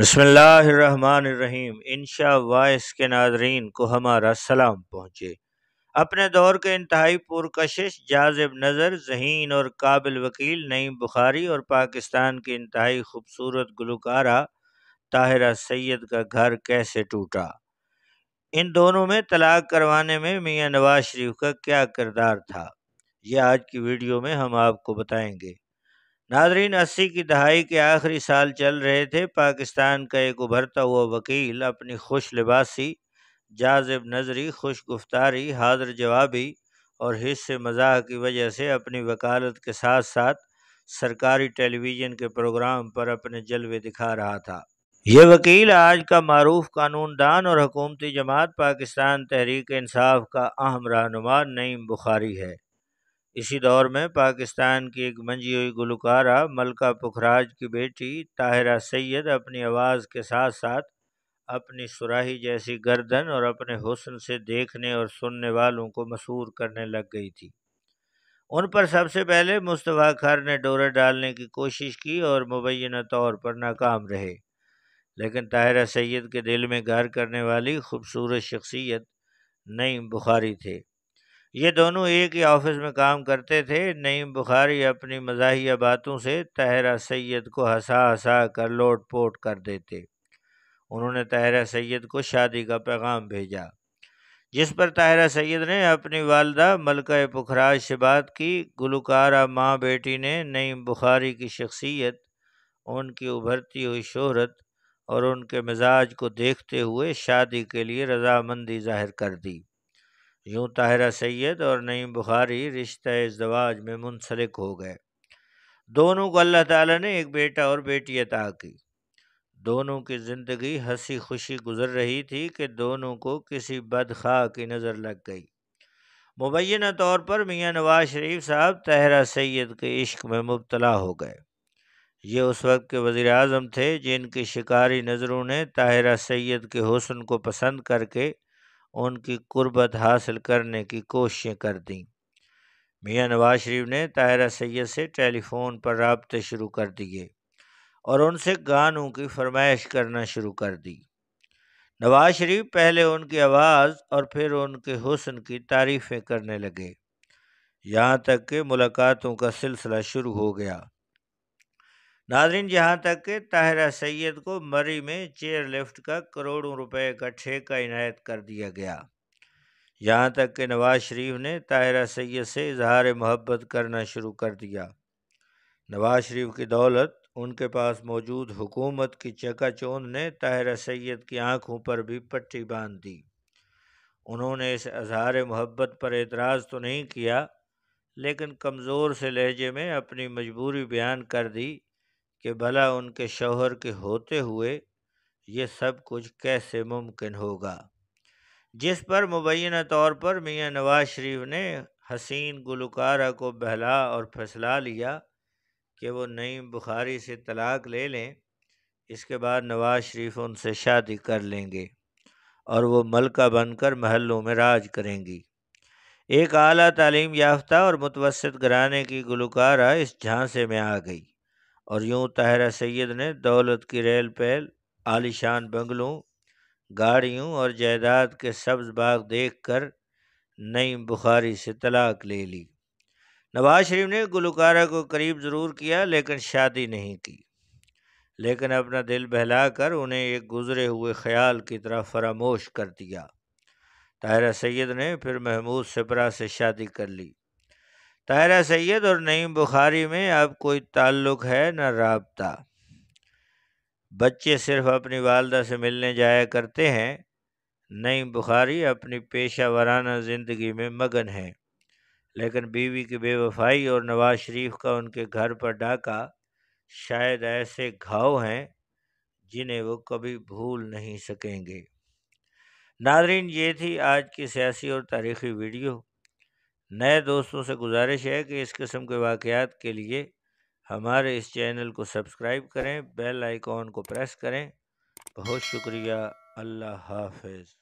बसमीम इनशा वायस के नादरीन को हमारा सलाम पहुँचे अपने दौर के इंतहाई पुरकशिश जाजब नज़र जहीन और काबिल वकील नईम बुखारी और पाकिस्तान की इंतहाई खूबसूरत गुलकारा ताहरा सैद का घर कैसे टूटा इन दोनों में तलाक करवाने में मियाँ नवाज शरीफ का क्या किरदार था यह आज की वीडियो में हम आपको बताएंगे नादरीन अस्सी की दहाई के आखिरी साल चल रहे थे पाकिस्तान का एक उभरता हुआ वकील अपनी खुश लिबासी जाजब नजरी खुश गुफ्तारी हाजिर जवाबी और हिस्से मजाक की वजह से अपनी वकालत के साथ साथ सरकारी टेलीविज़न के प्रोग्राम पर अपने जलवे दिखा रहा था यह वकील आज का मरूफ कानून दान और हकूमती जमात पाकिस्तान तहरीक इंसाफ का अहम रहनुमा नईम बुखारी है इसी दौर में पाकिस्तान की एक मंजी हुई गुलकारा मलका पुखराज की बेटी ताहिरा सैयद अपनी आवाज़ के साथ साथ अपनी सुराही जैसी गर्दन और अपने हुसन से देखने और सुनने वालों को मशहूर करने लग गई थी उन पर सबसे पहले मुस्तफ़ा खर ने डोरा डालने की कोशिश की और मुबैना तौर पर नाकाम रहे लेकिन ताहिरा सैयद के दिल में गार करने वाली खूबसूरत शख्सियत नईम बुखारी थे ये दोनों एक ही ऑफिस में काम करते थे नईम बुखारी अपनी मजाहिया बातों से तहरा सैयद को हंसा हंसा कर लोट पोट कर देते उन्होंने तहरा सैयद को शादी का पैगाम भेजा जिस पर ताहरा सैयद ने अपनी वालदा मलका पुखराज से बात की गुलकारा माँ बेटी ने नईम बुखारी की शख्सियत उनकी उभरती हुई शोहरत और उनके मिजाज को देखते हुए शादी के लिए रजामंदी जाहिर कर दी यूँ ताहरा सैद और नईम बुखारी रिश्ता अजवाज में मुनसलिक हो गए दोनों को अल्लाह ताला ने एक बेटा और बेटी अता की दोनों की ज़िंदगी हंसी खुशी गुजर रही थी कि दोनों को किसी बदखा की नज़र लग गई मुबैना तौर पर मियाँ नवाज शरीफ साहब तहरा सैद के इश्क में मुबतला हो गए ये उस वक्त के वज़ी अजम थे जिनकी शिकारी नज़रों ने ताहरा सैद के हुसन को पसंद करके उनकी कुर्बत हासिल करने की कोशिशें कर दी मियाँ नवाज शरीफ ने ताहरा सैद से टेलीफोन पर रबते शुरू कर दिए और उनसे गानों की फरमाइश करना शुरू कर दी नवाज शरीफ पहले उनकी आवाज़ और फिर उनके हुसन की तारीफ़ें करने लगे यहाँ तक कि मुलाकातों का सिलसिला शुरू हो गया नादरीन जहाँ तक के ताहरा सैयद को मरी में चेयर लिफ्ट का करोड़ों रुपए का ठेका इनायत कर दिया गया यहाँ तक कि नवाज शरीफ ने ताहरा सैयद से इजहार मोहब्बत करना शुरू कर दिया नवाज शरीफ की दौलत उनके पास मौजूद हुकूमत की चकाचौंद ने ताहरा सैयद की आंखों पर भी पट्टी बांध दी उन्होंने इस अजहार मोहब्बत पर एतराज़ तो नहीं किया लेकिन कमज़ोर से लहजे में अपनी मजबूरी बयान कर दी कि भला उनके शौहर के होते हुए ये सब कुछ कैसे मुमकिन होगा जिस पर मुबैन तौर पर मियाँ नवाज शरीफ ने हसीन गुलकारा को बहला और फसला लिया कि वो नई बुखारी से तलाक ले लें इसके बाद नवाज शरीफ उनसे शादी कर लेंगे और वो मलका बनकर महलों में राज करेंगी एक आला तालीम याफ्ता और मुतवसत घराने की गुलकारा इस झांसे में आ गई और यूँ ताहरा सैद ने दौलत की रेल पहल आलिशान बंगलों गाड़ियों और जायदाद के सब्ज़ बाग देख कर नई बुखारी से तलाक ले ली नवाज शरीफ ने गुलकारा को करीब ज़रूर किया लेकिन शादी नहीं की लेकिन अपना दिल बहला कर उन्हें एक गुज़रे हुए ख्याल की तरह फरामोश कर दिया ताहरा सैद ने फिर महमूद सिपरा से शादी कर ली ताहिरा सैद और नईम बुखारी में अब कोई ताल्लुक़ है न रबता बच्चे सिर्फ अपनी वालदा से मिलने जाया करते हैं नई बुखारी अपनी पेशा वाराना ज़िंदगी में मगन है लेकिन बीवी की बेवफाई और नवाज़ शरीफ का उनके घर पर डाका शायद ऐसे घाव हैं जिन्हें वो कभी भूल नहीं सकेंगे नाजरीन ये थी आज की सियासी और तारीख़ी वीडियो नए दोस्तों से गुजारिश है कि इस किस्म के वाकयात के लिए हमारे इस चैनल को सब्सक्राइब करें बेल आइकॉन को प्रेस करें बहुत शुक्रिया अल्लाह हाफिज़